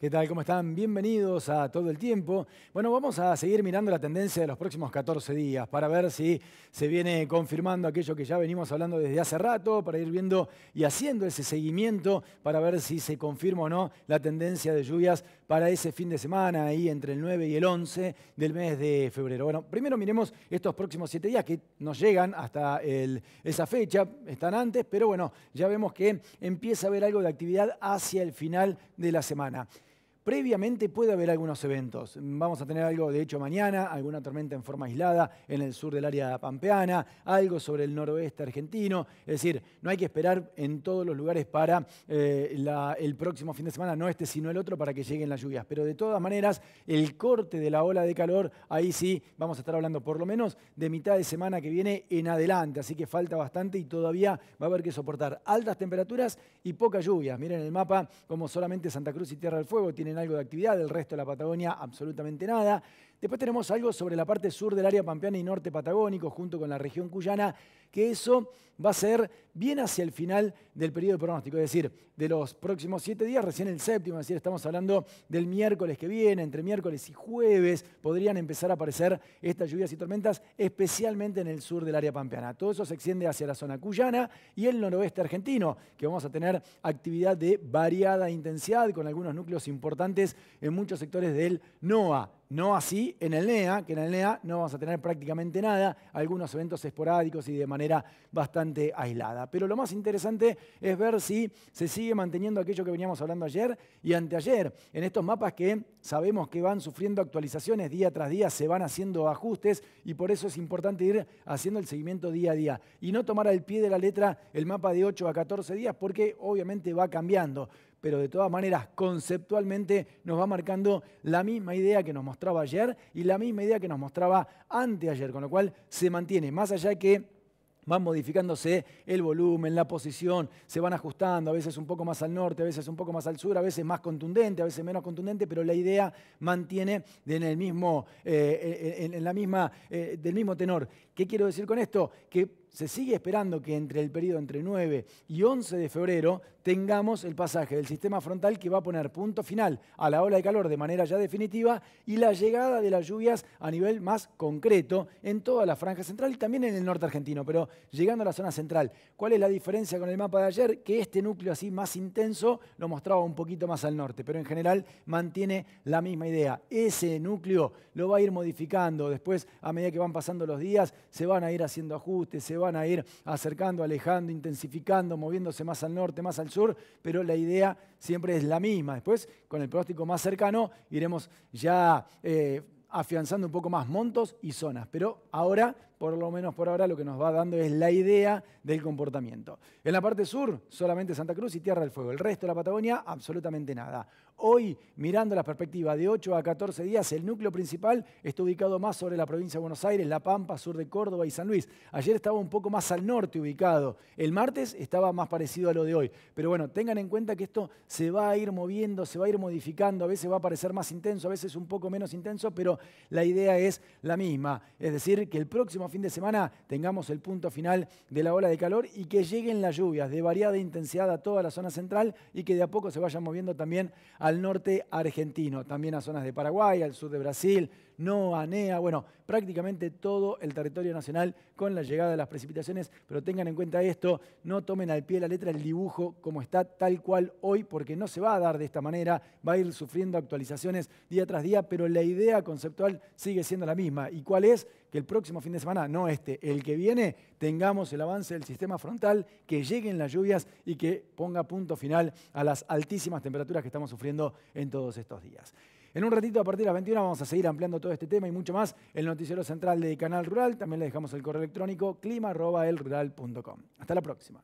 ¿Qué tal? ¿Cómo están? Bienvenidos a Todo el Tiempo. Bueno, vamos a seguir mirando la tendencia de los próximos 14 días para ver si se viene confirmando aquello que ya venimos hablando desde hace rato, para ir viendo y haciendo ese seguimiento para ver si se confirma o no la tendencia de lluvias para ese fin de semana, ahí entre el 9 y el 11 del mes de febrero. Bueno, primero miremos estos próximos 7 días que nos llegan hasta esa fecha, están antes, pero bueno, ya vemos que empieza a haber algo de actividad hacia el final de la semana. Previamente puede haber algunos eventos. Vamos a tener algo, de hecho, mañana, alguna tormenta en forma aislada en el sur del área pampeana, algo sobre el noroeste argentino. Es decir, no hay que esperar en todos los lugares para eh, el próximo fin de semana, no este sino el otro, para que lleguen las lluvias. Pero de todas maneras, el corte de la ola de calor, ahí sí vamos a estar hablando por lo menos de mitad de semana que viene en adelante. Así que falta bastante y todavía va a haber que soportar altas temperaturas y pocas lluvias. Miren el mapa, como solamente Santa Cruz y Tierra del Fuego tienen algo de actividad, del resto de la Patagonia absolutamente nada. Después tenemos algo sobre la parte sur del área pampeana y norte patagónico, junto con la región cuyana, que eso va a ser bien hacia el final del periodo de pronóstico, es decir, de los próximos siete días, recién el séptimo, es decir, estamos hablando del miércoles que viene, entre miércoles y jueves podrían empezar a aparecer estas lluvias y tormentas, especialmente en el sur del área pampeana. Todo eso se extiende hacia la zona cuyana y el noroeste argentino, que vamos a tener actividad de variada intensidad con algunos núcleos importantes en muchos sectores del NOA, no así en el NEA, que en el NEA no vamos a tener prácticamente nada, algunos eventos esporádicos y de manera bastante aislada. Pero lo más interesante es ver si se sigue manteniendo aquello que veníamos hablando ayer y anteayer. En estos mapas que sabemos que van sufriendo actualizaciones día tras día, se van haciendo ajustes y por eso es importante ir haciendo el seguimiento día a día. Y no tomar al pie de la letra el mapa de 8 a 14 días porque obviamente va cambiando pero de todas maneras, conceptualmente nos va marcando la misma idea que nos mostraba ayer y la misma idea que nos mostraba anteayer, con lo cual se mantiene, más allá que van modificándose el volumen, la posición, se van ajustando, a veces un poco más al norte, a veces un poco más al sur, a veces más contundente, a veces menos contundente, pero la idea mantiene en el mismo, eh, eh, en, la misma, eh, del mismo tenor. ¿Qué quiero decir con esto? Que se sigue esperando que entre el periodo entre 9 y 11 de febrero tengamos el pasaje del sistema frontal que va a poner punto final a la ola de calor de manera ya definitiva y la llegada de las lluvias a nivel más concreto en toda la franja central y también en el norte argentino. Pero llegando a la zona central. ¿Cuál es la diferencia con el mapa de ayer? Que este núcleo así más intenso lo mostraba un poquito más al norte, pero en general mantiene la misma idea. Ese núcleo lo va a ir modificando. Después, a medida que van pasando los días, se van a ir haciendo ajustes, se van a ir acercando, alejando, intensificando, moviéndose más al norte, más al sur, pero la idea siempre es la misma. Después, con el pronóstico más cercano, iremos ya... Eh, afianzando un poco más montos y zonas. Pero ahora por lo menos por ahora, lo que nos va dando es la idea del comportamiento. En la parte sur, solamente Santa Cruz y Tierra del Fuego. El resto de la Patagonia, absolutamente nada. Hoy, mirando la perspectiva de 8 a 14 días, el núcleo principal está ubicado más sobre la provincia de Buenos Aires, La Pampa, sur de Córdoba y San Luis. Ayer estaba un poco más al norte ubicado. El martes estaba más parecido a lo de hoy. Pero bueno, tengan en cuenta que esto se va a ir moviendo, se va a ir modificando. A veces va a parecer más intenso, a veces un poco menos intenso, pero la idea es la misma. Es decir, que el próximo fin de semana tengamos el punto final de la ola de calor y que lleguen las lluvias de variada intensidad a toda la zona central y que de a poco se vayan moviendo también al norte argentino, también a zonas de Paraguay, al sur de Brasil, no anea, bueno, prácticamente todo el territorio nacional con la llegada de las precipitaciones, pero tengan en cuenta esto, no tomen al pie de la letra el dibujo como está tal cual hoy, porque no se va a dar de esta manera, va a ir sufriendo actualizaciones día tras día, pero la idea conceptual sigue siendo la misma. ¿Y cuál es? Que el próximo fin de semana, no este, el que viene, tengamos el avance del sistema frontal, que lleguen las lluvias y que ponga punto final a las altísimas temperaturas que estamos sufriendo en todos estos días. En un ratito, a partir de las 21, vamos a seguir ampliando todo este tema y mucho más. El noticiero central de Canal Rural, también le dejamos el correo electrónico clima.elrural.com. Hasta la próxima.